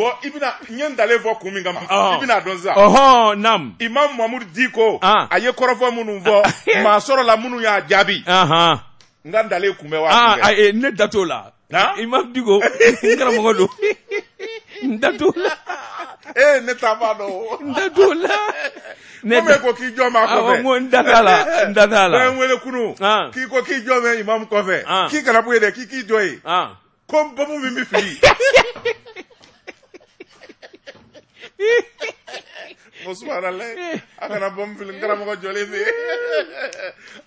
bɔn i bɛna n ye n dalen fɔ kun min kama ah, ah. i bɛna dɔn sisan. ɔhɔn nam. imam mamudu diko. a ye kɔrɔfɔ minnu fɔ maa sɔrɔ la minnu y'a jaabi. n ka n dalen kunbɛ wa. ayi ah, eh, ne da t'o la. imam diko n karamɔgɔ don n da t'o la. ee eh, ne ta b'a dɔn. n da t'o la. ne da ko k'i jɔ ma kɔfɛ. awɔ n da t'a la n da t'a la. bɛɛ eh, n wele kunu. k'i ko k'i jɔ mɛ imam kɔfɛ. k'i kana bɔ yen dɛ k'i k'i jɔ yen. ko n min bɛ fili musumarala a kana bɔ n fili n karamɔgɔ jɔlen fɛ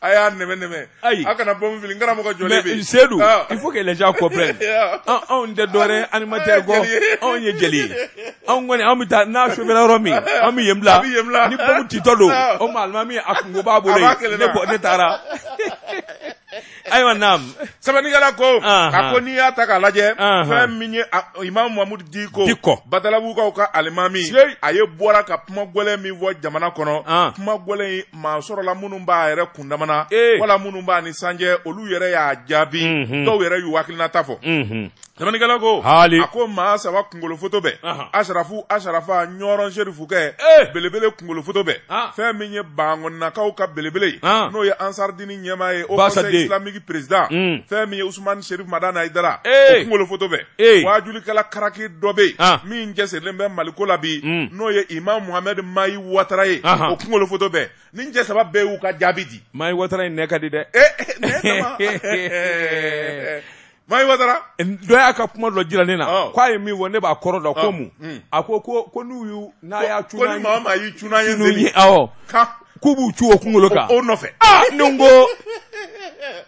a y'a nɛmɛ nɛmɛ ayi a kana bɔ n fili n karamɔgɔ jɔlen fɛ mɛ sedu il faut que les gens comprennent anw tɛ dɔwɛrɛ animateur kɔ anw ye jeli ye anw kɔni anw bɛ taa n'a sofɛra yɔrɔ min an bɛ yen bila ni pɔmu titɔ don o ma alimami a kungo b'a bolo yen ne taara ayiwa naam. sɛbɛnnikɛla ko a ko n'i y'a ta k'a lajɛ fɛn min ye imam mahmud diko diko batalabugukaw ka alimami a ye bɔra ka kuma gɛlɛn min fɔ jamana kɔnɔ kuma ah. gɛlɛn in maa sɔrɔla minnu b'a yɛrɛ kun damana e. wala minnu b'a ni sanjɛ olu yɛrɛ y'a jaabi dɔw mhm. yɛrɛ y'u hakilinata fɔ mhm. sɛbɛnnikɛla ko hali a ko maa saba kunkolofoto bɛ asarafu asarafa ɲɔrɔn serifukɛ e. belebele kunkolofoto bɛ ah. fɛn min ye bankɔninakaw ka belebele ah. n'o ye ansaridini ɲɛmaa ye o conseil islamique république président mm. fɛn min ye usumani serif madana haidara o kunkolo foto fɛ waajulikɛla karaki dɔ bɛ yen min cɛsirilen bɛ maliko la bi mm. n'o ye imam muhammed mayi watara ye o kunkolo foto fɛ nin cɛ saba bɛɛ y'u ka jaabi di mayi watara in nɛ ka di dɛ eh, eh, mayi watara dɔ y'a ka kuma dɔ jira ne na k'a ye min fɔ ne b'a kɔrɔ dɔn ko mun mm. a ko ko ko n'u y'u n'a y'a cunan ye ko ni maa o maa y'i cunan ye seli k'u b'u cu o kunkolo kan o nɔfɛ ah, ne ko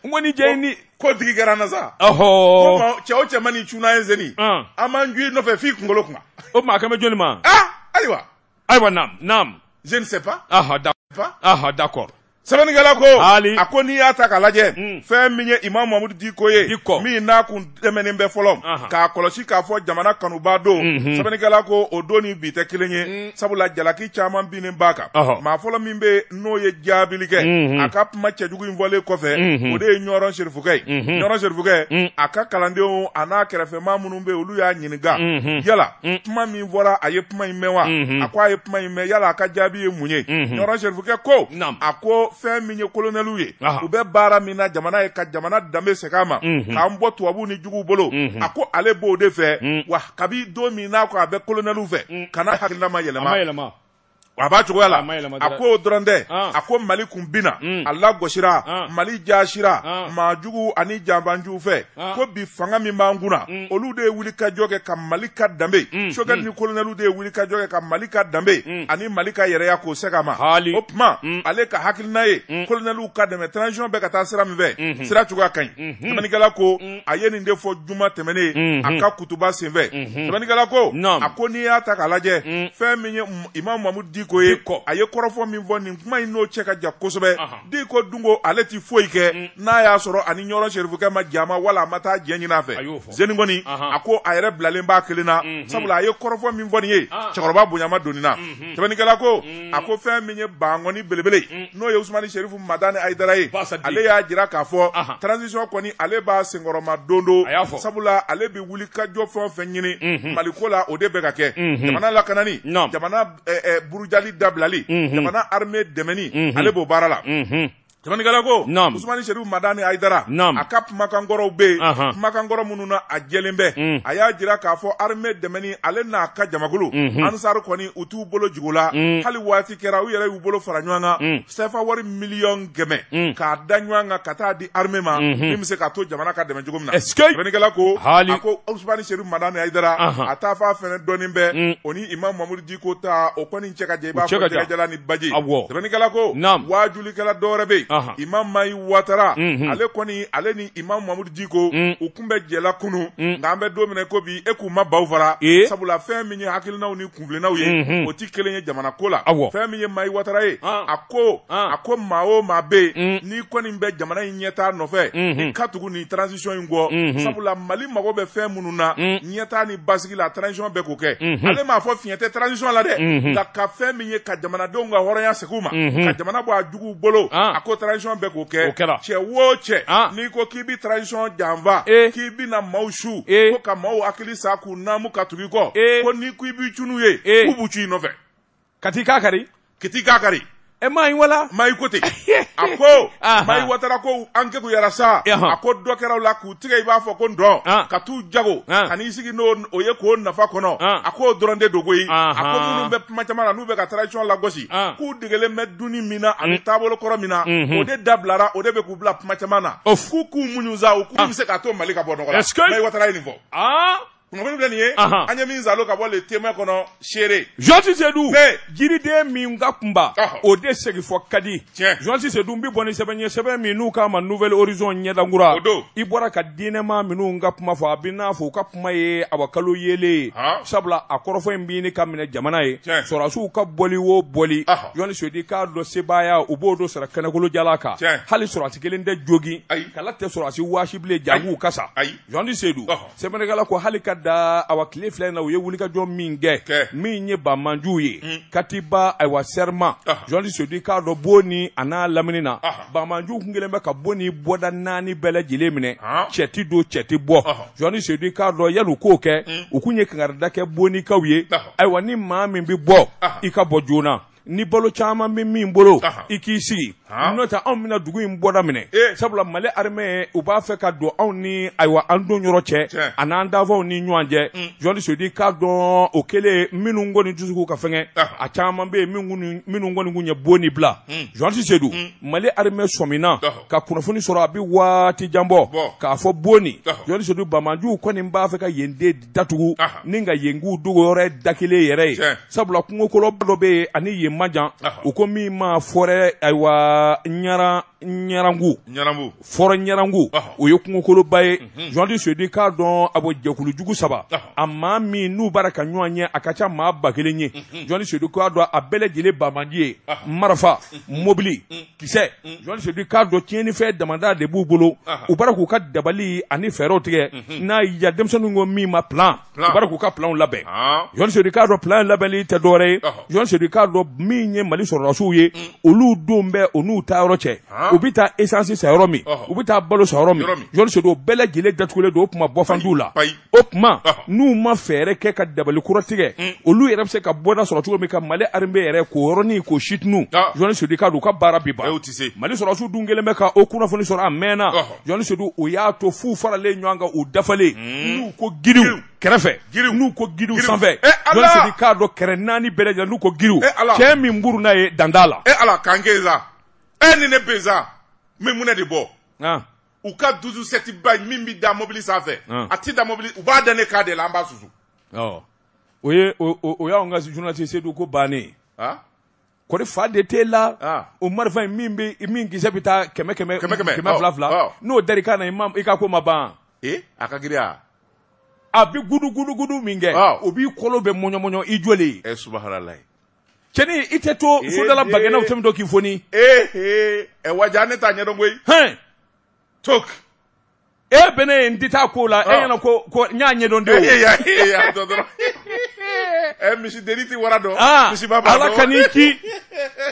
ŋoni jɛni ko tigi kɛra n na sa ɔhɔ cɛ o cɛ mani nin cunna ye zeni ah. f'i kungolo kuma o oh, tuma a kan ma ah ayiwa ayiwa nam nam je ne sais pas aha d'accord aha d'accord sɛbɛnnikɛla ko a ko n'i y'a ta k'a lajɛ mm. fɛn min ye imam mamudu diko ye Diko. min n'a kun tɛmɛnin bɛ fɔlɔ uh -huh. k'a kɔlɔsi k'a fɔ jamana kanuba don mhm. sɛbɛnnikɛla ko o don ni bi tɛ kelen ye mm. sabula jalaki caaman binin b'a kan uh -huh. maa fɔlɔ min be n'o ye jaabili kɛ -hmm. a ka kuma cɛjugu in fɔlen kɔfɛ mhm. o de ye ɲɔrɔn serifukɛ ye mhm. ɲɔrɔn serifukɛ mm. a ka kalandenw a n'a kɛrɛfɛma minnu be olu y'a ɲininga yala mm. kuma min fɔra a ye kuma ɲi mɛn wa a ko a ye kuma ɲi mɛn yala a ka jaabi ye mun ye ɲɔrɔn serifukɛ ko a ko fɛn min ye kolonɛliw ye u bɛ baara min na jamana ye ka jamana danbe segin a ma k'an bɔ tubabuw ni juguw bolo a ko ale b'o de fɛ mm. wa kabi don min n'a ko a bɛ kolonɛliw fɛ mm. kana hakilina ma yɛlɛma a b'a cogoya la a ko dɔrɔn tɛ a ko mali kun binna mm. a lagosira ah. mali jasira ah. majugu ani janfanjugu fɛ ah. ko bi fanga min b'an kunna mm. olu de ye wuli ka mm. jɔ kɛ ka mali ka danbe sokɛ ni kolonɛliw de ye wuli ka jɔ kɛ ka mali ka danbe ani mali ka yɛrɛya k'o ka ma o tuma ale ka hakilina ye kolonɛliw ka dɛmɛ transition bɛ ka taa sira min fɛ sira cogoya ka ɲi mm-hmm. tɛmɛnikɛla ko a ye nin de fɔ juma tɛmɛnen mm-hmm. a ka kutuba senfɛ tɛmɛnikɛla mm-hmm. ko a ko n'i y'a ta k'a lajɛ fɛn min ye imam mamudu di diko ye diko a ye kɔrɔfɔ min fɔ nin kuma in n'o cɛ ka jan kosɛbɛ diko dunko ale ti foyi kɛ mm. n'a y'a sɔrɔ ani ɲɔrɔ serifukɛ ma ja ma wala a ma taa jɛ ɲin'a fɛ zeni kɔni a ko a yɛrɛ bilalen b'a kelen na mm-hmm. sabula a ye kɔrɔfɔ min fɔ nin ye ah. cɛkɔrɔba bonyama donni na mm-hmm. tɛmɛnikɛla ko mm. a ko fɛn min ye bangɔni belebele mm. n'o ye usumani serifu mada ni ayidara ye ale y'a jira k'a fɔ transisiɔn kɔni ale b'a senkɔrɔma don do sabula ale be wuli kajɔ fɛn o fɛn ɲini mm-hmm. maliko la o de bɛ ka kɛ jamana lakanani jamana burujɛ Dali dabilali mhm. jamana sont dɛmɛ mhm. allez vous baara la mhm. kamanikɛlako naam usumani sɛrifu madani ayidara naam a ka kumakan be yen kumakan kɔrɔ minnu na a jɛlen bɛ mm. a y'a jira k'a fɔ arime dɛmɛni ale n'a ka jamakulu mhm. ansari kɔni u t'u bolo jugula mm. hali waati kɛra u yɛrɛ y'u bolo fara ɲɔgɔn kan mm. sɛfa wari miliyɔn kɛmɛ k'a da ɲɔgɔn kan ka taa di arime ma mhm. min bɛ se k'a to jamana ka dɛmɛ cogo min na kamanikɛlako a ko usumani sɛrifu madani ayidara a taa f'a fɛnɛ dɔɔnin bɛ o ni imam mamudu diko ta o kɔni cɛ ka jan i b'a fɔ jɛgɛjala ni baji sɛbɛnnikɛlako waajulikɛla dɔwɛrɛ bɛ yen imam mayi watara mhm. ale kɔni ale ni imam mamudu diko mm. u kun bɛ jɛla kunu mm. nka an bɛ don min ko bi e k'u ma baw fara sabula fɛn min ye hakilinaw ni kunfilennaw ye o ti kelen ye jamana mhm. ko mhm. la fɛn min ye mayi watara ye a ko a ko maa o maa bɛ yen n'i kɔni bɛ jamana in ɲɛtaa nɔfɛ i ka tugu nin transition in kɔ sabula mali mago bɛ fɛn minnu na ɲɛtaa mm. ni basigi la transition bɛɛ k'o kɛ ale m'a fɔ fiɲɛ tɛ transition la dɛ nka ka fɛn min ye ka jamanadenw ka hɔrɔnya segin u ma ka jamana bɔ a juguw bolo a ah. ko transition bɛɛ k'o kɛ o kɛra cɛ wo cɛ ah. n'i ko k'i bi transition janfa eh. k'i bɛna maaw su eh. ko ka maaw hakili sa k'u naamu ka tugu i kɔ eh. ko n'i ko i b'i cunu ye k'u b'u cun i nɔfɛ ka k'a kari ka k'a kari e maikote ɲi wala ko ten a ko ma i watara ko ankeku sa a ko dɔ la k'u tigɛ i b'a fɔ ko ndɔn ka t'u jago ka sigi n'o o ye k'o nafa kɔnɔ a k'o dɔrɔn de dogo ye a ko minnu bɛ n'u bɛ ka tradition lagosi k'u degelen bɛ mina min mm. na ani taabolo kɔrɔ min na mhm. o de o de bɛ k'u bla kuma na k'u k'u muɲu sa k'u bɛ se k'a to mali ka bɔ nɔgɔ la ma i mɔgɔ filɛ nin ye an ye min salo ka bɔ le tema kɔnɔ seere. jɔnsi sedu jiriden min ka kunba o de segifɔ ka di jɔnsi sedu n bɛ bɔ ni sɛbɛn ye sɛbɛn min n'u k'a ma nouvelle horizon ɲɛdankura i bɔra ka diinɛma minnu ka kuma fɔ a bɛ n'a fɔ u ka kuma ye awakalo yeelen ye sabula a kɔrɔfɔ in bɛ ɲini ka minɛ jamana ye sɔrɔsiw ka bɔli o bɔli ah. jɔnni sedi k'a dɔn sebaaya u b'o dɔ sara kɛnɛkolo jala kan hali sɔrɔsi kelen tɛ jogi kala tɛ sɔrɔsi waasi bilen jago kasa jɔnni sedu sɛbɛnnikɛla ko hali ka da awa tile fila in na u ye wulikajɔ min kɛ min ye bamanjuw ye katiba ayiwa sɛrima jɔnli sodi k'a dɔn bo a n'a lamini na bamanjuw kun kelen bɛ ka bo ni bɔda naani bɛɛ lajɛlen minɛ cɛ ti don cɛ ti bɔ jɔnli sodi k'a dɔn yali u k'o kɛ u kun ye kangarida kɛ bonikaw ye ayiwa ni maa min bɛ bɔ i ka bɔ joona ni balo caman bɛ min bolo i k'i sigi n'o tɛ anw bɛna dugu in bɔda minɛ e. sabula mali armée u b'a fɛ ka don anw ni ayiwa an don yɔrɔ cɛ a n'an dafɛnw ni ɲɔgɔn cɛ mm. jɔnni sodi k'a dɔn o kɛlen minnu kɔni tɛ ka fɛngɛ ah. a caman bɛ yen minnu kɔni tun ye bon ni bila mm. jɔnni sedu mm. mali armée sɔmina ah. ka kunnafoni sɔrɔ a bɛ waati jan bɔ k'a fɔ bonni ah. jɔnni sedu bamanju kɔni b'a fɛ ka yen den datugu ni ka yen k'u dogoyɔrɔ da kelen yɛrɛ ye sabula kungokolo dɔ bɛ yen ani yen Majan, jan ko ma fɔrɛ nyarangu, ɲara nyarangu, Nyarangu fɔrɔ ɲarangu o ye kungokoloba ye mhm. jɔndi soyidi k'a abo a bɔ saba a mi n'u baraka ka akacha ye a ka de maa ba kelen abele jɔndi soyidi k'a dɔn a mhm. Mhm. de mobili kisɛ jɔndi soyidi de b'u bolo u ka dabali ani fɛɛrɛw n'a y'i ja mi ma plan u plan ka planw labɛn ce décal plan labɛnli tɛ dɔwɛrɛ ye jɔndi soyidi min ye mali sɔrɔdasiw ye olu don bɛ o n'u ta yɔrɔ cɛ u bɛ taa esansi san yɔrɔ min u bɛ taa balo san yɔrɔ min jɔnni sodo bɛɛ lajɛlen datugulen don o kuma bɔfan t'u la o kuma n'u ma fɛɛrɛ kɛ ka dabali kura tigɛ mm. olu yɛrɛ bɛ se ka bɔda sɔrɔ cogo min ka mali armée yɛrɛ k'o yɔrɔnin k'o situnu jɔnni sodo k'a don u ka baara bi ban mali sɔrɔdasiw dun kɛlen bɛ ka o kunnafoni sɔrɔ a mɛnna jɔnni sodo o y'a to f'u faralen ɲɔgɔn kan u dafalen mm. n'u ko giriw kɛrɛfɛ n'u ko giriw sanfɛ eh, jɔn sedi k'a dɔn kɛrɛ naani bɛɛ lajɛlen n'u ko giriw eh, cɛ min buru n'a ye dan la. e eh, ala k'an kɛ za e ni ne bɛ za n bɛ munɛ de bɔ. u ka dusu sɛti ba min bɛ da mobili sanfɛ a ti da mobili u b'a da ne k'a de la an b'a susu. o ye o y'anw ka journaliste Sedu ko bannen ye. kɔni fa de t'e la o marifa in min bɛ min kisɛ bɛ taa kɛmɛ kɛmɛ kɛmɛ fila fila n'o dari kan na i ka ko ma ban. ee a ka giriya. a bɛ gudugudugudu min kɛ o b'i kolo bɛ mɔɲɔmɔɲɔ i jɔlen ɛ eh, subahanalayi cɛnin i tɛ to eh, fudala bagɛnnaw eh. tɛmɛtɔ k'i foni. ee ɛ e wajan ne t'a ɲɛdɔn koyi. hɛn tok. e bɛ ne ye n ti taa ko la e ɲɛna ko ko n y'a ɲɛdɔn de o. ee ya ee ya dɔ dɔrɔn ɛ misidenni ti wara dɔn ah, misiba b'a dɔn ala ka n'i ki.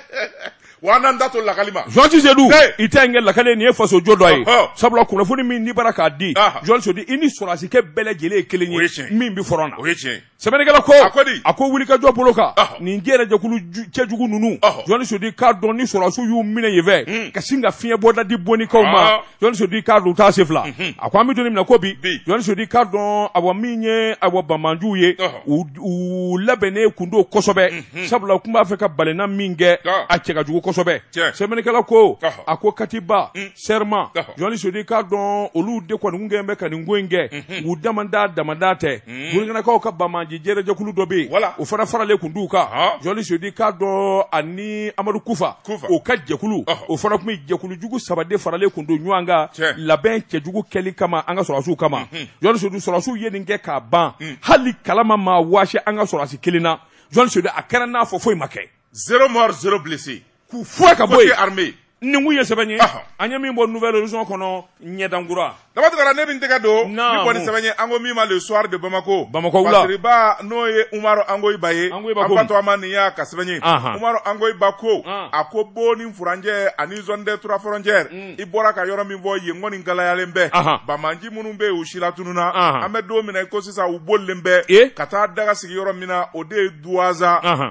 wa n'an da to lakali ma. zɔnti sedu i tɛ n kɛ lakali nin ye faso oh, jo oh. dɔ ye sabula kunnafoni min n'i bɔra k'a di zɔnti sedu i ni sɔrasikɛ bɛɛ lajɛlen ye kelen ye min bi fɔrɔn na. o ye tiɲɛ ye. sɛbɛnnikɛla ah. ko a ko di a ko wulikajɔ bolo kan nin diɲɛ jɛkulu cɛjugu ninnu zɔnti sedu k'a dɔn ni sɔrasiw y'u minɛ yen fɛ ka sin ka fiɲɛ bɔda di bonnikaw ma zɔnti sedu k'a dun t'a se fila a ko an bɛ don min na ko bi zɔnti sedu k'a dɔn awɔ min ye awɔ bamanjuw ye u labɛnnen kundo kosɛbɛ sabula kun b'a fɛ ka balena min kɛ a cɛ ka jugu kosɛbɛ kosɛbɛ sɛbɛnnikɛla ko a ko katiba mm. sɛrima jɔnni sodi k'a dɔn olu de kɔni kun kɛlen bɛ ka nin ko in kɛ mm-hmm. u damada damada tɛ bolikanakaw mm. ka bamaji jɛrɛjɛkulu dɔ bɛ yen o fana faralen tun t'u kan jɔnni sodi k'a dɔn ani amadu kufa o ka jɛkulu o fana tun bɛ jɛkulujugu saba de faralen tun don ɲɔgɔn kan labɛn cɛjugu kɛli kama an ka sɔrɔsiw kama mm-hmm. jɔnni sodi sɔrɔsiw ye nin kɛ k'a ban mm. hali kalama maa waasi an ka sɔrɔsi kelen na jɔnni sodi a kɛra n'a fɔ foyi ma kɛ zero mort zero blessé Fou acabou. Côté armé. ni ye sɛbɛn ye an ye min bɔ nouvelle région kɔnɔ ɲɛdankura dabatigara ne min tɛgɛ don ni kɔni sɛbɛn ye an ko min ma le soir de bamako bamako wula pasiriba n'o ye umaru angoyi ba ye an fatɔ an ma nin y'a ka sɛbɛn ah. mm. ye umaru angoyi ba ko a ko bo ni furanjɛ ani zone des trois frontières i bɔra ka yɔrɔ min fɔ yen ŋɔni galayalen bɛ bamanji minnu bɛ yen u sira tununa an bɛ don min na i ko sisan u bolilen bɛ ka taa daga sigi yɔrɔ min na o de ye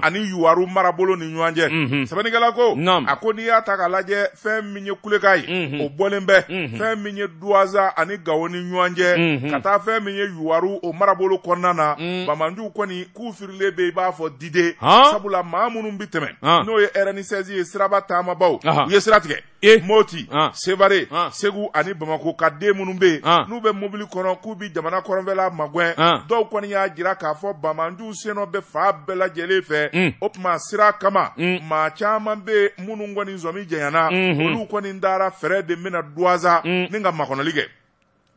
ani yuwaru marabolo ni ɲɔgɔn kɛ fɛn min ye kulekan ye o bɔlen bɛ fɛn min ye duwaza ani gawo ni ɲɔgɔn cɛ ka taa fɛn min ye yuwaru o marabolo kɔnɔna na mm. bamananjuw kɔni k'u firilen bɛ i b'a fɔ dide sabula maa minnu bɛ tɛmɛ n'o ye ɛrɛ ni sɛzi ye siraba taamabaw u ye sira tigɛ e moti ah. sevare ah. segu ani bamako ka den minnu bɛ ah. yen n'u bɛ mobili kɔnɔ k'u bi jamana kɔrɔnfɛla magɛn dɔw kɔni y'a jira k'a fɔ bamananju sennɔ bɛ faa bɛɛ lajɛlen fɛ mm. o tuma sira kama mm. ma caman bɛ yen minnu kɔni zɔmi janyana mm-hmm. olu kɔni taara fɛɛrɛ de bɛna duwaza mm. ni ka makɔnɔli kɛ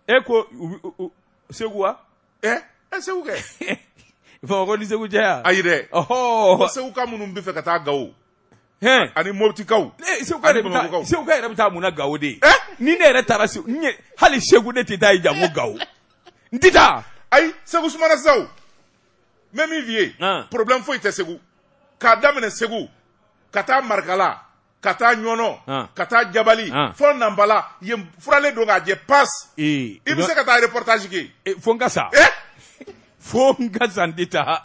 e ko segu wa ɛ eh, ɛ eh, segu kɛ bamakɔ ni segu cɛ yan ayi dɛ ɔhɔɔ segu ka minnu bɛ fɛ ka taa gawo ani moptikaw eh, eh? segu ka yɛrɛ bɛ taa mun gawo de ni ne yɛrɛ taara segu n ye hali segu ne tɛ taa ye janko gawo n taa. ayi segu sumana sisan o n bɛ min f'i ye problème foyi tɛ segu k'a daminɛ segu ka taa marikala ka taa ɲɔnɔ e, ka taa jabali fɔ nanbala yen furalen don k'a jɛ pass i bɛ se ka taa reportage kɛ. fo n ka sa fo n ka sa n tɛ taa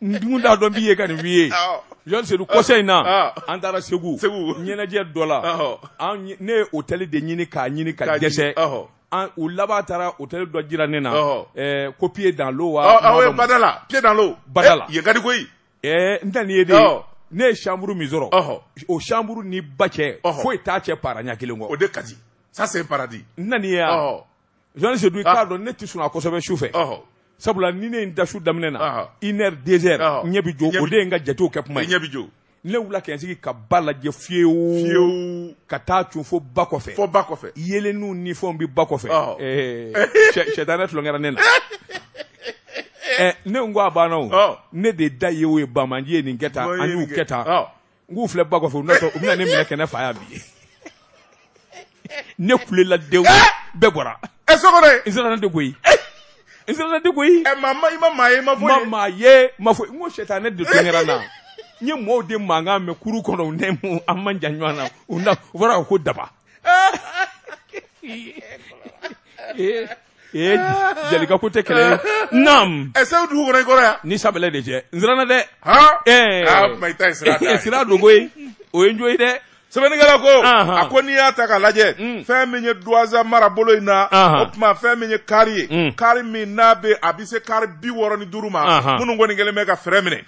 n dun t'a dɔn n b'i ye ka nin f'i ye. Yon se du conseil ah, na ah. ah, oh. an dara segu ñeneje dola an ne hotel de ñini ka ñini ka djese oh. an u laba tara hotel do jira ne na euh copier oh. eh, dans l'eau ah ouais badala pied dans l'eau badala eh, ye gadi koy euh ndani ye de ne chambre misoro au chambre ni bache ko ta che para nya kilongo o de kadi ça c'est paradis nani ya Jean se du cadre ne tu sur la conserve chauffe sabula ni ne ye n dasu daminɛ na une heure deux heures ɲɛ bi jɔ o de ye n ka jatew kɛ kuma ye ne wula kɛ n sigi ka ba lajɛ fiyewu fiyewu ka taa tun fo ba kɔfɛ fo ba kɔfɛ yelenniw ni fɛnw bi ba kɔfɛ sɛtanɛ tulonkɛra ne na ne n ko a banna o ne de da ye o ye bamaji ye nin kɛ tan an y'u kɛ tan n k'u filɛ ba kɔfɛ u bɛna ne minɛ kɛnɛ fa yan bi ne kulela dewu eh! bɛɛ bɔra ɛ sɔgɔrɔ n sera ne de koyi nsɛmɛ ti ko ɛ maa ma i ma maa ye ma fɔ ye. ma maa ye ma fɔ n ko sɛtan ne de to ɲɛra na n ye mɔɔw de mankan mɛn kuru kɔnɔ u nɛ mu an man jan ɲɔgɔn na u na u fɔra ko daba. ee eh, eh, jalika ko tɛ kɛlɛ ye naam. ɛ sɛw dugu kɔnɔ i kɔrɔ yan. ni sabɛlɛ de cɛ n siranna dɛ. han ɛɛ aa kuma i ta ye sira da ye. Eh, sira dogo ye o ye n jo ye dɛ. kɛla ko a mm. mm. ko n'i y'a ta k'a lajɛ fɛn min ye duwaza mm. marabolo in na o tuma fɛn min ye kari ye kari min n'a bɛ a bɛ se kari bi wɔɔrɔ ni duuru ma minnu kɔni kɛlen bɛ ka fɛɛrɛ minɛ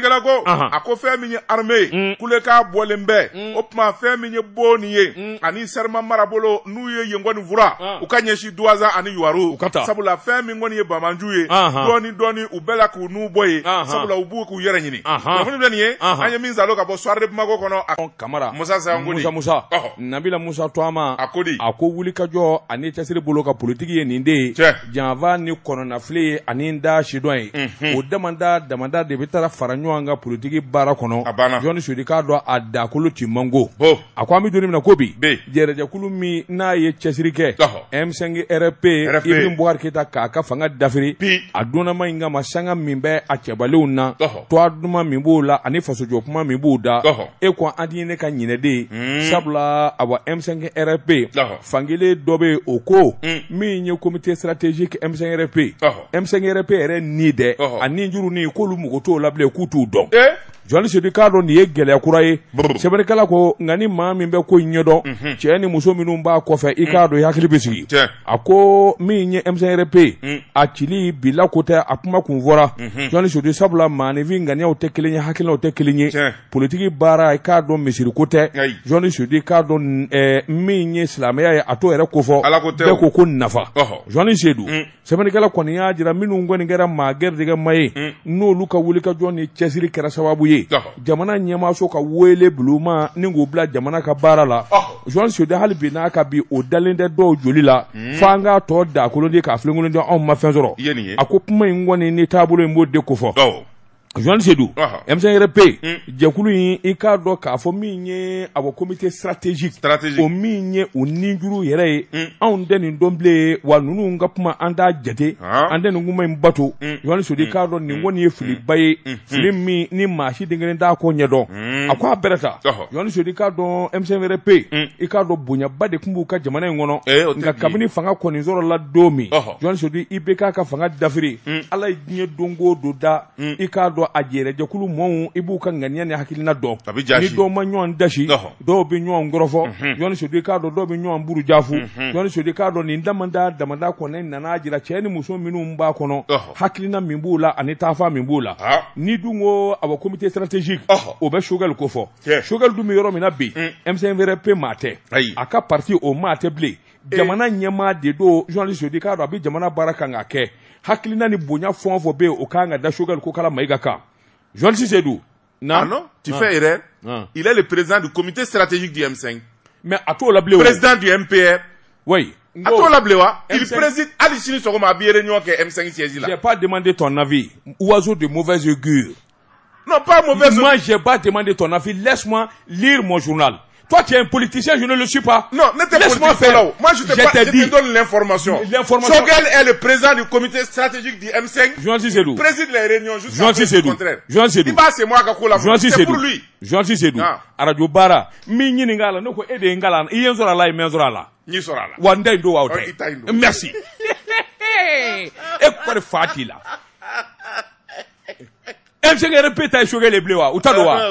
kɛla ko a ko fɛn min ye arime ye kulekan bɔlen bɛ o tuma fɛn min ye booni ye ani sɛrima marabolo n'u ye yen kɔni fura ah. u ka ɲɛsin duwaza ani yuwaru sabula fɛn min kɔni ye bamanju ye dɔɔni dɔɔni u bɛɛ la k'u n'u bɔ ye sabula u b'u k'u yɛrɛ ɲini kunnafoni filɛ nin ye an ye min salo ka bɔ soirée de kɔnɔ a kamara musa musa musa nabila musa tɔama a ko wulikajɔ ani cɛsiri bolo ka politiki ye nin de ye janfa ni kɔnɔnafile ye ani n da sidɔn ye mhm. o damada damada de bɛ taara fara ɲɔgɔn ka politiki baara kɔnɔ jɔnni sodi k'a dɔn a dakolo ti mango a ko an be don min na ko bi jɛrɛjɛkulu min n'a ye cɛsiri kɛ m5 rp ibn bukari keyita k'a ka fanga dafiri a donnama in kama sanga min bɛ a cɛbalenw na tɔ duman min b'o la ani fasojɔ kuma min b'o da e ko an ti ne ka ɲinɛ de yen hmm. sabula awa m5rfp fankelen dɔ bɛ hmm. o ko min ye comité stratégique m5rfp m5rfp yɛrɛ ni dɛ a ni juru ni k'olu mago t'o la bilen k'u t'u dɔn eh? jɔnni k'a dɔn nin ye gɛlɛya kura ye sɛbɛnnikɛla ko nka mhm. hmm. mhm. ni maa min bɛ ko in ɲɛdɔn cɛɛ ni muso minnu b'a kɔfɛ i k'a dɔn i hakili be sigi a ko min ye msrp mm. a cili bila ko tɛ a kuma kun fɔra jɔnni mm -hmm. sidi sabula maanifin ŋaniyaw tɛ kelen ye hakilinaw tɛ kelen ye politiki baara i k'a dɔn misiri ko tɛ yi. jɔnni sode k'a dɔn ɛɛ min ye silamɛya ye a t'o yɛrɛ kofɔ. ala ko tɛ o bɛɛ ko ko nafa. jɔnni se sɛbɛnnikɛla kɔni y'a jira minnu kɔni kɛra maa gɛrɛdɛgɛma ye. Mm. n'olu ka wulikajɔ ni cɛsiri kɛra sababu ye. jamana ɲɛmaso ka wele bulon ma ni k'o bila jamana ka baara la. jɔnni sode hali bi n'a ka bi o dalen tɛ dɔw joli la. Mm. f'an k'a tɔ da kolon de k'a filenkolon di anw ma fɛn sɔrɔ. i ye nin ye. a ko kuma in kɔni ni taabolo in b'o de kofɔ. Joan Sedou, M5 RP, hmm. jɛkulu yi i k'a dɔn k'a fɔ min ye a bɔ comité stratégique, o min ye o ninjuru yere, ye, un, hmm. anw tɛ wa nunu ka kuma an t'a jate, an tɛ nin kuma in bato, un, hmm. Joan Sedou i ye filiba ye, ni maa si den kelen t'a ko ɲɛdɔn, un, a ko a bɛrɛ ta, ɔhɔ, Joan Sedou i k'a dɔn M5 RP, un, i k'a dɔn ka jamana in kɔnɔ, ee o tɛ bi ye, kabini fanga kɔni sɔrɔ la domi. min, ɔhɔ, Joan Sedou ka fanga dafiri, Ala ye diɲɛ don o da, un, i dɔn a jɛrɛ jɛkulu mɔɔw i b'u ka ŋaniya ni hakilina dɔn ni dɔw ma ɲɔgɔn dasi dɔw bɛ ɲɔgɔn kɔrɔfɔ ɲɔni soden k'a dɔn dɔw bɛ ɲɔgɔn buru jafu ɲɔni k'a dɔn nin damada damada kɔnɔ nana jira cɛ ni muso minnu b'a kɔnɔ hakilina min b'o la ani taafa min b'o la ni dun ko a bɛ comité stratégique o bɛ Choguel ko fɔ Choguel dun bɛ yɔrɔ min na bi M5VRP maa tɛ a ka parti o maa tɛ bilen e. jamana ɲɛmaa de don journaliste de k'a dɔn a bɛ jamana baara kan ka kɛ hakilina ni bonya fɛn o be o ka Kokala Mayiga kan Joël Cissé Non. Ah non, tu fais erreur. Il est le président du comité stratégique du M5. Mais à toi la blé. Président du MPR. Oui. À toi la blé, il préside Alichini Sogoma à réunion que M5 siège là. J'ai pas demandé ton avis. Oiseau de mauvaise augure. Non, pas mauvaise augure. Moi, j'ai pas demandé ton avis. Laisse-moi lire mon journal. Toi, tu es un politicien, je ne le suis pas. Non, laisse-moi faire. Moi, je te, je pas, je te donne l'information. L'information. Sogel est le président du comité stratégique du M5. Jean Il Préside les réunions jusqu'à le contraire. Juan Cicedou. Il c'est moi Gakou la C'est pour lui. Jean Juan ah. À Radio Bara. Mi nyini ngala, Il ede a Iyen zora la, imen zora la. Ni zora la. Wanda indo wa oh, Merci. Et quoi de fati là. M5 RP ta eshoge le blewa. wa. Ah,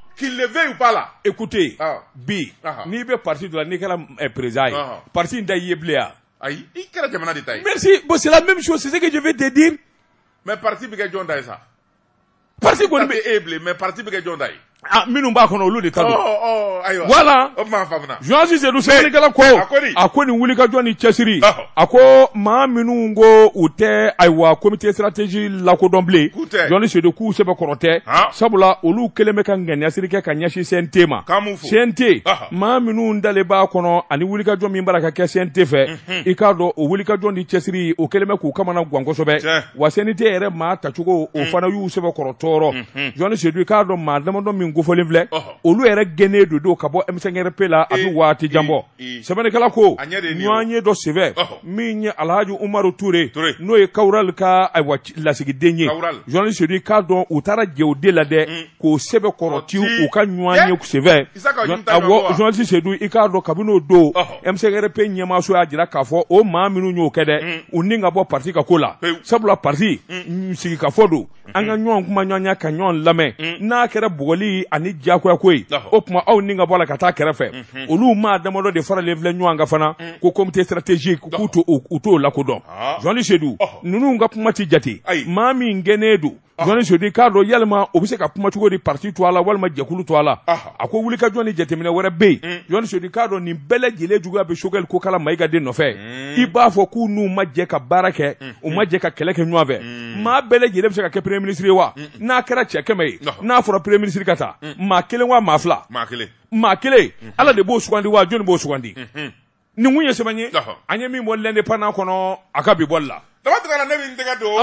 Qu'il le veuille ou pas là. Écoutez, ah. bi, ah. n'i bɛ parti de la n'i kɛra eh, président ah. parti in Aïe, il ye bilen wa? Ayi, Merci, bon c'est la même chose, c'est ce que je vais te dire. Mais parti de kɛ ça. Parti kɔni bɛ. mais parti de kɛ Ah, minnu b'a kɔnɔ olu de ka don wala johansi sedu sɛbɛnnikɛla ko a ko nin wulikajɔ ni cɛsiri a ko maa minnu ko u tɛ ayiwa komite siratɛzi lakodɔn bilen johansi sedu k'u sɛbɛ tɛ sabula olu kelen bɛ ka ŋɛniyasiri kɛ ka ɲɛsin sɛnte ma sɛnte maa minnu dalen b'a kɔnɔ ani wulikajɔ min b'a la ka kɛ sɛnte fɛ i k'a dɔn o wulikajɔ ni cɛsiri o kelen bɛ k'u kamana gan min kofɔlen filɛ olu yɛrɛ gɛnnen don don ka bɔ m la e, a bɛ waati e, jan bɔ e. sɛbɛnnikɛla ko ɲɔgɔn ye dɔ sɛbɛ min ye Alhaji Umaru Ture n'o ye Kawurali ka ayiwa lasigiden ye journaliste de k'a dɔn u taara jɛ o de la dɛ k'o sɛbɛ kɔrɔti u ka ɲɔgɔn ye sɛbɛ awɔ journaliste Sedu i k'a dɔn kabini o don m 5 ɲɛmaaso y'a jira k'a fɔ o maa minnu y'o kɛ dɛ mm. u ni ka bɔ parti ka ko la sabula parti mm. sigikafɔ don mm-hmm. an ka ɲɔgɔn kuma ɲɔgɔnya ka ɲɔgɔn lamɛn mm. n'a kɛra bugɔli ani jakoya ko o kuma aw ni ka bɔ la ka taa kɛrɛfɛ olu maa damadɔ de faralen filɛ ɲɔgɔn kan fana mm. ko comité stratégique k'u t'o lakodɔn Jɔnni Sedu ninnu ka kuma ti jate maa min gɛnnen don jɔnni soden k'a dɔn yalima o bɛ se ka kuma cogo di parti to a la walima jɛkulu to a la a ko wuli ka jɔn mm. ni jateminɛ wɛrɛ bɛ yen jɔnni soden k'a dɔn nin bɛɛ lajɛlen juguya bɛ sogɛli ko kala mayiga de nɔfɛ mm. i b'a fɔ k'u n'u ma jɛ ka baara kɛ mm. u ma jɛ ka kɛlɛ kɛ ɲɔgɔn fɛ maa bɛɛ lajɛlen bɛ se ka kɛ premier ministre ye wa n'a kɛra cɛ kɛmɛ ye n'a fɔra premier ministre ka taa maa kelen wa maa fila maa kelen mm-hmm. ala de b'o sugandi wa jɔnni b'o sugandi mm-hmm. nin kun ye sɛbɛn ye an ye min bɔ lɛnde panan kɔnɔ a ka bi bɔli la daba tɛmɛna ne bɛ n tɛgɛ don